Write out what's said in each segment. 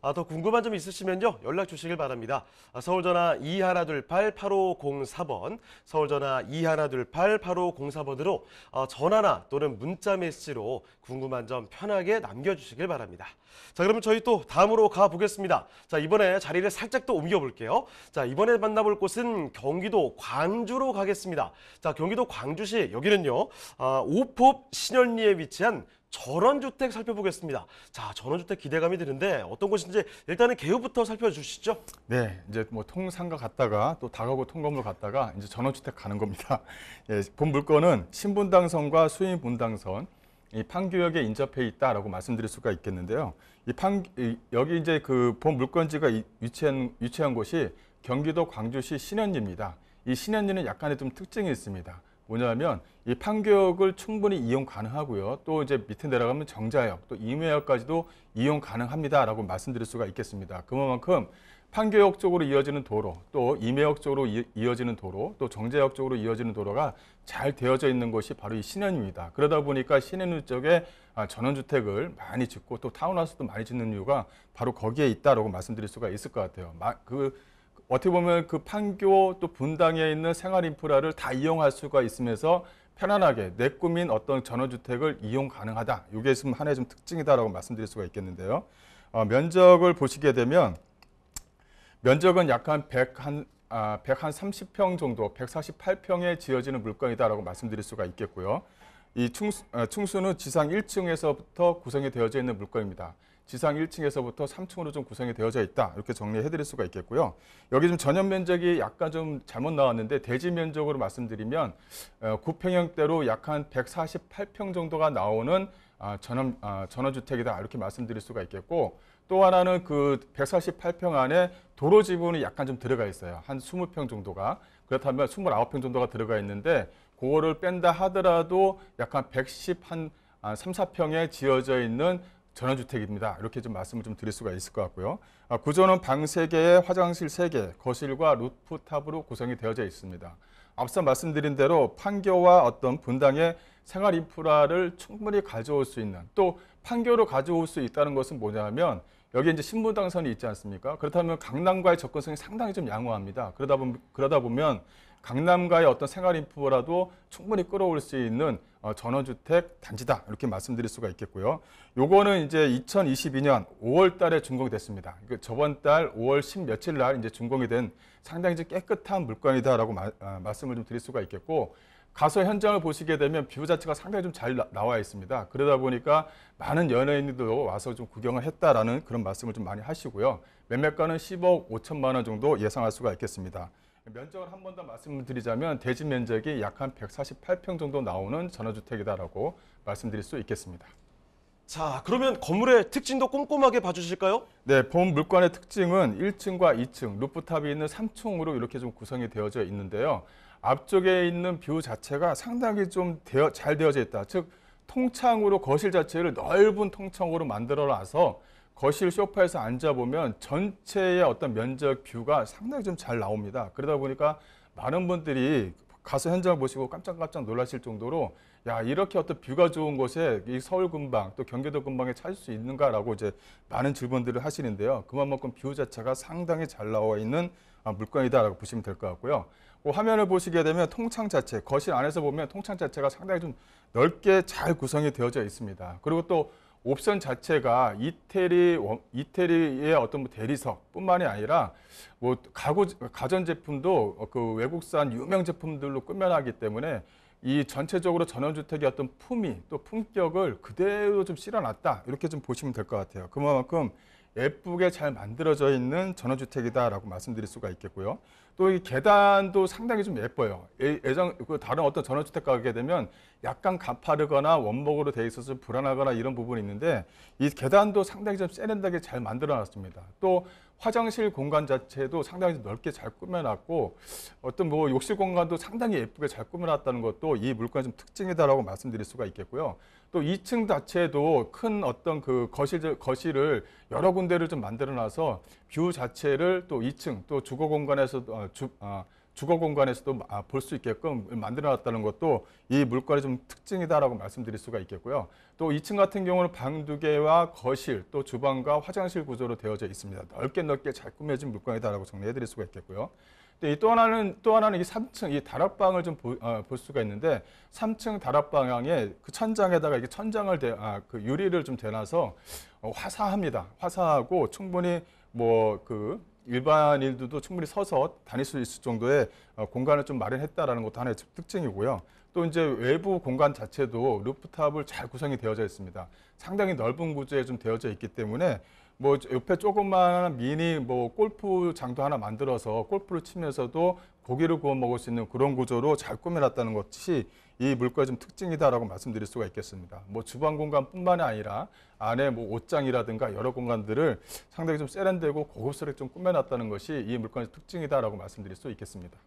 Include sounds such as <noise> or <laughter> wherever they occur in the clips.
아, 더 궁금한 점 있으시면요 연락 주시길 바랍니다. 아, 서울전화 2128-8504번 서울전화 2128-8504번으로 어, 전화나 또는 문자 메시지로 궁금한 점 편하게 남겨주시길 바랍니다. 자 그러면 저희 또 다음으로 가보겠습니다. 자 이번에 자리를 살짝 또 옮겨볼게요. 자 이번에 만나볼 곳은 경기도 광주로 가겠습니다. 자 경기도 광주시 여기는요 아, 오법 신현리에 위치한 전원주택 살펴보겠습니다. 자, 전원주택 기대감이 드는데 어떤 곳인지 일단은 개요부터 살펴주시죠. 네, 이제 뭐 통상가 갔다가 또 다가구 통건물 갔다가 이제 전원주택 가는 겁니다. <laughs> 예, 본 물건은 신분당선과 수인분당선 이 판교역에 인접해 있다라고 말씀드릴 수가 있겠는데요. 이 판, 여기 이제 그 본 물건지가 위치한, 위치한 곳이 경기도 광주시 신현지입니다이신현지는 약간의 좀 특징이 있습니다. 뭐냐면 이 판교역을 충분히 이용 가능하고요. 또 이제 밑에 내려가면 정자역, 또 이매역까지도 이용 가능합니다라고 말씀드릴 수가 있겠습니다. 그만큼 판교역 쪽으로 이어지는 도로, 또 이매역 쪽으로 이어지는 도로, 또 정자역 쪽으로 이어지는 도로가 잘 되어져 있는 곳이 바로 이 신현입니다. 그러다 보니까 신현우 쪽에 아, 전원주택을 많이 짓고 또 타운하우스도 많이 짓는 이유가 바로 거기에 있다라고 말씀드릴 수가 있을 것 같아요. 그 어떻게 보면 그 판교 또 분당에 있는 생활 인프라를 다 이용할 수가 있으면서 편안하게 내 꿈인 어떤 전원주택을 이용 가능하다. 이게 좀 하나의 좀 특징이다라고 말씀드릴 수가 있겠는데요. 어, 면적을 보시게 되면 면적은 약한 100, 한, 아, 130평 정도, 148평에 지어지는 물건이다라고 말씀드릴 수가 있겠고요. 이충 어, 충수는 지상 1층에서부터 구성이 되어져 있는 물건입니다. 지상 1층에서부터 3층으로 좀 구성이 되어져 있다. 이렇게 정리해드릴 수가 있겠고요. 여기 좀 전면 면적이 약간 좀 잘못 나왔는데 대지 면적으로 말씀드리면 9평형대로 어, 약한 148평 정도가 나오는 아, 전원, 아, 전원주택이다. 이렇게 말씀드릴 수가 있겠고 또 하나는 그 148평 안에 도로 지분이 약간 좀 들어가 있어요. 한 20평 정도가. 그렇다면 29평 정도가 들어가 있는데 그거를 뺀다 하더라도 약 한 110, 한 3, 4평에 아, 지어져 있는 전원주택입니다. 이렇게 좀 말씀을 좀 드릴 수가 있을 것 같고요. 아, 구조는 방 3개에 화장실 3개, 거실과 루프탑으로 구성이 되어져 있습니다. 앞서 말씀드린 대로 판교와 어떤 분당의 생활 인프라를 충분히 가져올 수 있는 또 판교로 가져올 수 있다는 것은 뭐냐면 여기 이제 신분당선이 있지 않습니까? 그렇다면 강남과의 접근성이 상당히 좀 양호합니다. 그러다 보 그러다 보면 강남과의 어떤 생활 인프라도 충분히 끌어올 수 있는 어, 전원주택 단지다 이렇게 말씀드릴 수가 있겠고요. 요거는 이제 2022년 5월 달에 준공이 됐습니다. 그 저번 달 5월 10 며칠 날 이제 준공이 된 상당히 깨끗한 물건이다라고 마, 아, 말씀을 좀 드릴 수가 있겠고 가서 현장을 보시게 되면 뷰 자체가 상당히 좀 잘 나와 있습니다. 그러다 보니까 많은 연예인들도 와서 좀 구경을 했다라는 그런 말씀을 좀 많이 하시고요. 매매가는 10억 5천만 원 정도 예상할 수가 있겠습니다. 면적을 한 번 더 말씀을 드리자면 대지 면적이 약 한 148평 정도 나오는 전화주택이다라고 말씀드릴 수 있겠습니다. 자, 그러면 건물의 특징도 꼼꼼하게 봐주실까요? 네, 본 물관의 특징은 1층과 2층, 루프탑이 있는 3층으로 이렇게 좀 구성이 되어져 있는데요. 앞쪽에 있는 뷰 자체가 상당히 좀 되어, 잘 되어져 있다. 즉, 통창으로 거실 자체를 넓은 통창으로 만들어 놔서 거실 소파에서 앉아보면 전체의 어떤 면적 뷰가 상당히 좀 잘 나옵니다. 그러다 보니까 많은 분들이 가서 현장을 보시고 깜짝깜짝 놀라실 정도로 야 이렇게 어떤 뷰가 좋은 곳에 이 서울 근방 또 경기도 근방에 찾을 수 있는가라고 이제 많은 질문들을 하시는데요. 그만큼 뷰 자체가 상당히 잘 나와 있는 아, 물건이다라고 보시면 될 것 같고요. 그 화면을 보시게 되면 통창 자체 거실 안에서 보면 통창 자체가 상당히 좀 넓게 잘 구성이 되어져 있습니다. 그리고 또 옵션 자체가 이태리 이태리의 어떤 뭐 대리석뿐만이 아니라 뭐 가구 가전 제품도 그 외국산 유명 제품들로 꾸며나기 때문에 이 전체적으로 전원주택의 어떤 품위 또 품격을 그대로 좀 실어놨다 이렇게 좀 보시면 될 것 같아요. 그만큼 예쁘게 잘 만들어져 있는 전원주택이다라고 말씀드릴 수가 있겠고요. 또 이 계단도 상당히 좀 예뻐요. 예전 그 다른 어떤 전원주택 가게 되면 약간 가파르거나 원목으로 돼 있어서 불안하거나 이런 부분이 있는데 이 계단도 상당히 좀 세련되게 잘 만들어놨습니다. 또 화장실 공간 자체도 상당히 넓게 잘 꾸며놨고 어떤 뭐 욕실 공간도 상당히 예쁘게 잘 꾸며놨다는 것도 이 물건의 좀 특징이다라고 말씀드릴 수가 있겠고요. 또 2층 자체도 큰 어떤 그 거실, 거실을 여러 군데를 좀 만들어놔서 뷰 자체를 또 2층 또 주거 공간에서 어, 주, 어, 주거 공간에서도 아, 볼수 있게끔 만들어놨다는 것도 이 물건의 좀 특징이다라고 말씀드릴 수가 있겠고요. 또 2층 같은 경우는 방 두 개와 거실, 또 주방과 화장실 구조로 되어져 있습니다. 넓게 넓게 잘 꾸며진 물건이다라고 정리해드릴 수가 있겠고요. 또 하나는 또 하나는 이 3층 이 다락방을 좀볼 어, 수가 있는데 3층 다락방향에 그 천장에다가 이게 천장을 대, 아, 그 유리를 좀 대놔서 어, 화사합니다. 화사하고 충분히 뭐그 일반인들도 충분히 서서 다닐 수 있을 정도의 어, 공간을 좀 마련했다라는 것도 하나의 특징이고요. 또 이제 외부 공간 자체도 루프탑을 잘 구성이 되어져 있습니다. 상당히 넓은 구조에 좀 되어져 있기 때문에 뭐 옆에 조그만 미니 뭐 골프장도 하나 만들어서 골프를 치면서도 고기를 구워 먹을 수 있는 그런 구조로 잘 꾸며놨다는 것이 이 물건의 좀 특징이다라고 말씀드릴 수가 있겠습니다. 뭐 주방 공간뿐만이 아니라 안에 뭐 옷장이라든가 여러 공간들을 상당히 좀 세련되고 고급스럽게 좀 꾸며놨다는 것이 이 물건의 특징이다라고 말씀드릴 수 있겠습니다.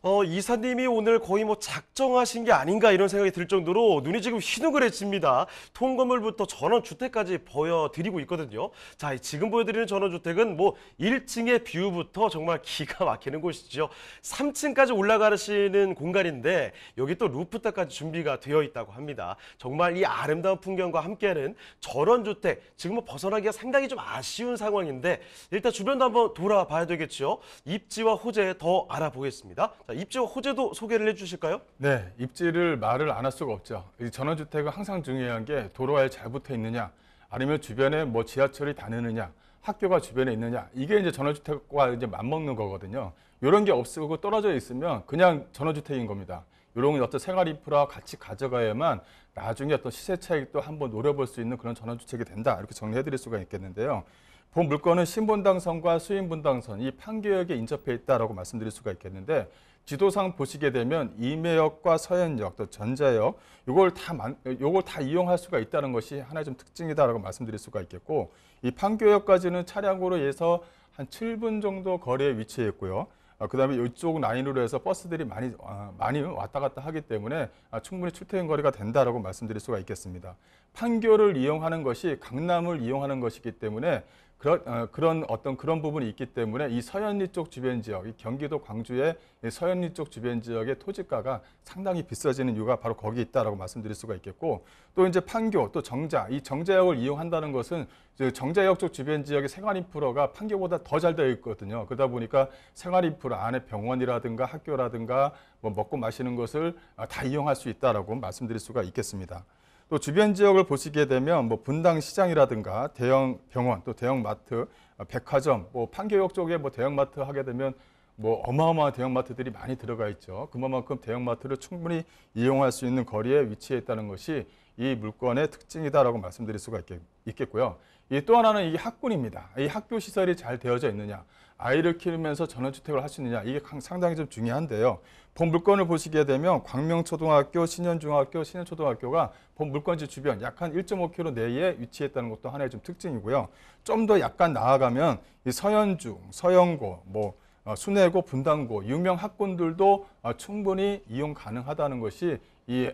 어, 이사님이 오늘 거의 뭐 작정하신 게 아닌가 이런 생각이 들 정도로 눈이 지금 휘둥그레집니다. 통건물부터 전원주택까지 보여드리고 있거든요. 자, 지금 보여드리는 전원주택은 뭐 1층의 뷰부터 정말 기가 막히는 곳이죠. 3층까지 올라가시는 공간인데 여기 또 루프탑까지 준비가 되어 있다고 합니다. 정말 이 아름다운 풍경과 함께하는 전원주택, 지금 뭐 벗어나기가 상당히 좀 아쉬운 상황인데 일단 주변도 한번 돌아봐야 되겠죠. 입지와 호재 더 알아보겠습니다. 자, 입지 호재도 소개를 해주실까요? 네, 입지를 말을 안 할 수가 없죠. 이 전원주택은 항상 중요한 게 도로와에 잘 붙어 있느냐, 아니면 주변에 뭐 지하철이 다니느냐, 학교가 주변에 있느냐, 이게 이제 전원주택과 이제 맞먹는 거거든요. 이런 게 없고 떨어져 있으면 그냥 전원주택인 겁니다. 이런 어떤 생활 인프라 같이 가져가야만 나중에 어떤 시세 차익도 한번 노려볼 수 있는 그런 전원주택이 된다 이렇게 정리해드릴 수가 있겠는데요. 본 물건은 신분당선과 수인분당선 이 판교역에 인접해 있다라고 말씀드릴 수가 있겠는데 지도상 보시게 되면 이매역과 서현역, 또 전자역 이걸 다 요걸 다 이용할 수가 있다는 것이 하나의 좀 특징이다라고 말씀드릴 수가 있겠고 이 판교역까지는 차량으로 해서 한 7분 정도 거리에 위치해 있고요. 아, 그다음에 이쪽 라인으로 해서 버스들이 많이 아, 많이 왔다 갔다 하기 때문에 아, 충분히 출퇴근 거리가 된다라고 말씀드릴 수가 있겠습니다. 판교를 이용하는 것이 강남을 이용하는 것이기 때문에 그런, 어, 그런 어떤 그런 부분이 있기 때문에 이 서현리 쪽 주변 지역, 이 경기도 광주의 서현리 쪽 주변 지역의 토지가가 상당히 비싸지는 이유가 바로 거기 있다라고 말씀드릴 수가 있겠고 또 이제 판교, 또 정자, 이 정자역을 이용한다는 것은 정자역 쪽 주변 지역의 생활 인프라가 판교보다 더 잘 되어 있거든요. 그러다 보니까 생활 인프라 안에 병원이라든가 학교라든가 뭐 먹고 마시는 것을 아, 다 이용할 수 있다라고 말씀드릴 수가 있겠습니다. 또 주변 지역을 보시게 되면 뭐 분당 시장이라든가 대형 병원, 또 대형 마트, 어, 백화점, 뭐 판교역 쪽에 뭐 대형 마트 하게 되면 뭐 어마어마한 대형 마트들이 많이 들어가 있죠. 그만큼 대형 마트를 충분히 이용할 수 있는 거리에 위치해 있다는 것이 이 물건의 특징이다라고 말씀드릴 수가 있겠, 고요 이 또 하나는 이 학군입니다. 이 학교 시설이 잘 되어져 있느냐. 아이를 키우면서 전원주택을 할 수 있느냐 이게 상당히 좀 중요한데요. 본 물건을 보시게 되면 광명초등학교, 신현중학교, 신현초등학교가 본 물건지 주변 약 한 1.5km 내에 위치했다는 것도 하나의 좀 특징이고요. 좀 더 약간 나아가면 이 서현중, 서현고뭐 어, 순회고, 분당고 유명 학군들도 어, 충분히 이용 가능하다는 것이 이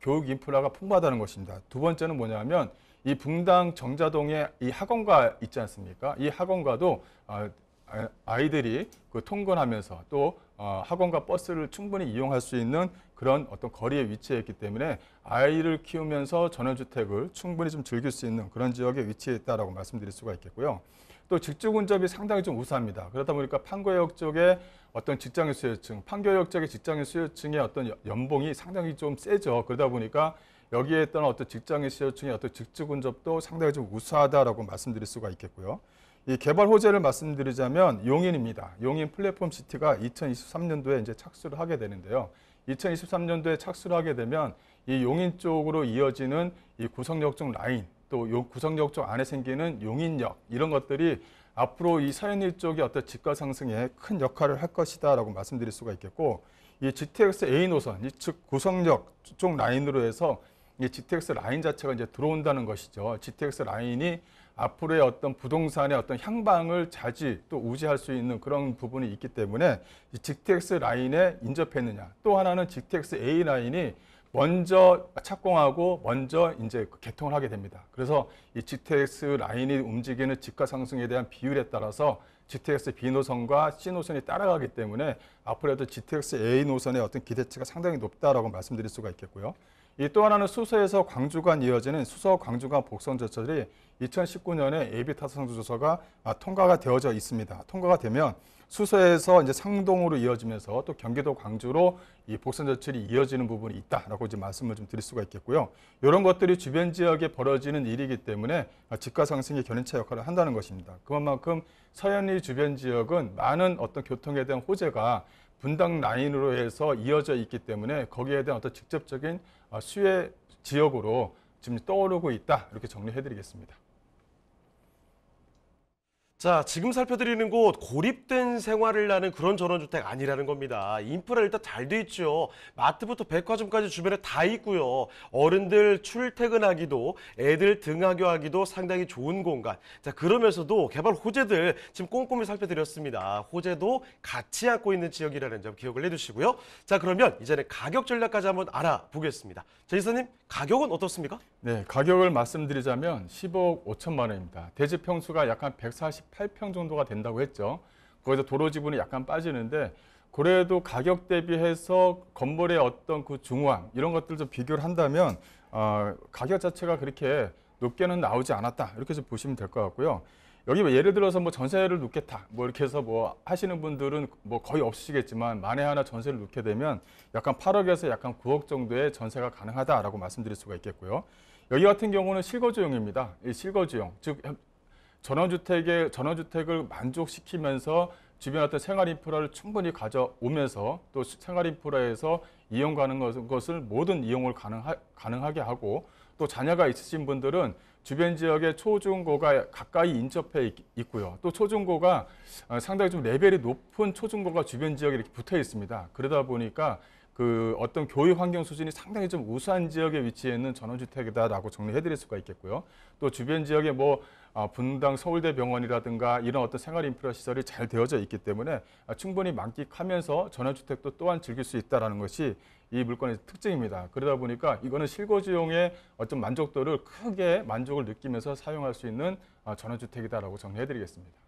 교육 인프라가 풍부하다는 것입니다. 두 번째는 뭐냐면 이 분당 정자동에 이 학원가 있지 않습니까? 이 학원가도 어, 아, 아이들이 그 통근하면서 또 어, 학원과 버스를 충분히 이용할 수 있는 그런 어떤 거리에 위치해 있기 때문에 아이를 키우면서 전원주택을 충분히 좀 즐길 수 있는 그런 지역에 위치해 있다라고 말씀드릴 수가 있겠고요. 또 직주 근접이 상당히 좀 우수합니다. 그렇다 보니까 판교역 쪽에 어떤 직장인 수요층, 판교역 쪽의 직장인 수요층의 어떤 연봉이 상당히 좀 세죠. 그러다 보니까 여기에 있던 어떤 직장인 수요층의 어떤 직주 근접도 상당히 좀 우수하다라고 말씀드릴 수가 있겠고요. 이 개발 호재를 말씀드리자면 용인입니다. 용인 플랫폼 시티가 2023년도에 이제 착수를 하게 되는데요. 2023년도에 착수를 하게 되면 이 용인 쪽으로 이어지는 이 구성역 쪽 라인 또 구성역 쪽 안에 생기는 용인역 이런 것들이 앞으로 이 서현일 쪽의 어떤 집가 상승에 큰 역할을 할 것이다라고 말씀드릴 수가 있겠고 이 GTX A 노선 즉 구성역 쪽 라인으로 해서 이 GTX 라인 자체가 이제 들어온다는 것이죠. GTX 라인이 앞으로의 어떤 부동산의 어떤 향방을 자지 또 우지할 수 있는 그런 부분이 있기 때문에 이 GTX 라인에 인접했느냐. 또 하나는 GTX A 라인이 먼저 착공하고 먼저 이제 그 개통을 하게 됩니다. 그래서 이 g t 스 라인이 움직이는 집가 상승에 대한 비율에 따라서 GTX B 노선과 C 노선이 따라가기 때문에 앞으로도 GTX A 노선의 어떤 기대치가 상당히 높다라고 말씀드릴 수가 있겠고요. 이또 하나는 수서에서 광주 간 이어지는 수서 광주 간 복선 전철이 2019년에 a 비 타선 조서가 아, 통과가 되어져 있습니다. 통과가 되면 수서에서 이제 상동으로 이어지면서 또 경기도 광주로 이 복선 전철이 이어지는 부분이 있다라고 이제 말씀을 좀 드릴 수가 있겠고요. 이런 것들이 주변 지역에 벌어지는 일이기 때문에 아, 집가 상승의 견인차 역할을 한다는 것입니다. 그만큼 서현리 주변 지역은 많은 어떤 교통에 대한 호재가 분당 라인으로 해서 이어져 있기 때문에 거기에 대한 어떤 직접적인 어, 수혜 지역으로 지금 떠오르고 있다 이렇게 정리해드리겠습니다. 자, 지금 살펴드리는 곳 고립된 생활을 하는 그런 전원주택 아니라는 겁니다. 인프라 일단 잘 돼 있죠. 마트부터 백화점까지 주변에 다 있고요. 어른들 출퇴근하기도 애들 등하교하기도 상당히 좋은 공간. 자, 그러면서도 개발 호재들 지금 꼼꼼히 살펴드렸습니다. 호재도 같이 안고 있는 지역이라는 점 기억을 해두시고요. 자, 그러면 이제는 가격 전략까지 한번 알아보겠습니다. 제이사님 가격은 어떻습니까? 네, 가격을 말씀드리자면 10억 5천만 원입니다. 대지 평수가 약 한 140. 18평 정도가 된다고 했죠. 거기서 도로 지분이 약간 빠지는데 그래도 가격 대비해서 건물의 어떤 그 중후함 이런 것들 도 비교를 한다면 어, 가격 자체가 그렇게 높게는 나오지 않았다 이렇게 좀 보시면 될 것 같고요. 여기 뭐 예를 들어서 뭐 전세를 놓겠다 뭐 이렇게 해서 뭐 하시는 분들은 뭐 거의 없으시겠지만 만에 하나 전세를 놓게 되면 약간 8억에서 약간 9억 정도의 전세가 가능하다라고 말씀드릴 수가 있겠고요. 여기 같은 경우는 실거주용입니다. 실거주용 즉 전원주택의 전원주택을 만족시키면서 주변 어떤 생활 인프라를 충분히 가져오면서 또 생활 인프라에서 이용 가능 한 것을 모든 이용을 가능하, 가능하게 하고 또 자녀가 있으신 분들은 주변 지역의 초중고가 가까이 인접해 있고요. 또 초중고가 어, 상당히 좀 레벨이 높은 초중고가 주변 지역에 이렇게 붙어 있습니다. 그러다 보니까 그 어떤 교육 환경 수준이 상당히 좀 우수한 지역에 위치해 있는 전원주택이다라고 정리해드릴 수가 있겠고요. 또 주변 지역에 뭐 아, 분당 서울대병원이라든가 이런 어떤 생활 인프라 시설이 잘 되어져 있기 때문에 충분히 만끽하면서 전원주택도 또한 즐길 수 있다라는 것이 이 물건의 특징입니다. 그러다 보니까 이거는 실거주용의 어떤 만족도를 크게 만족을 느끼면서 사용할 수 있는 아, 전원주택이다라고 정리해드리겠습니다.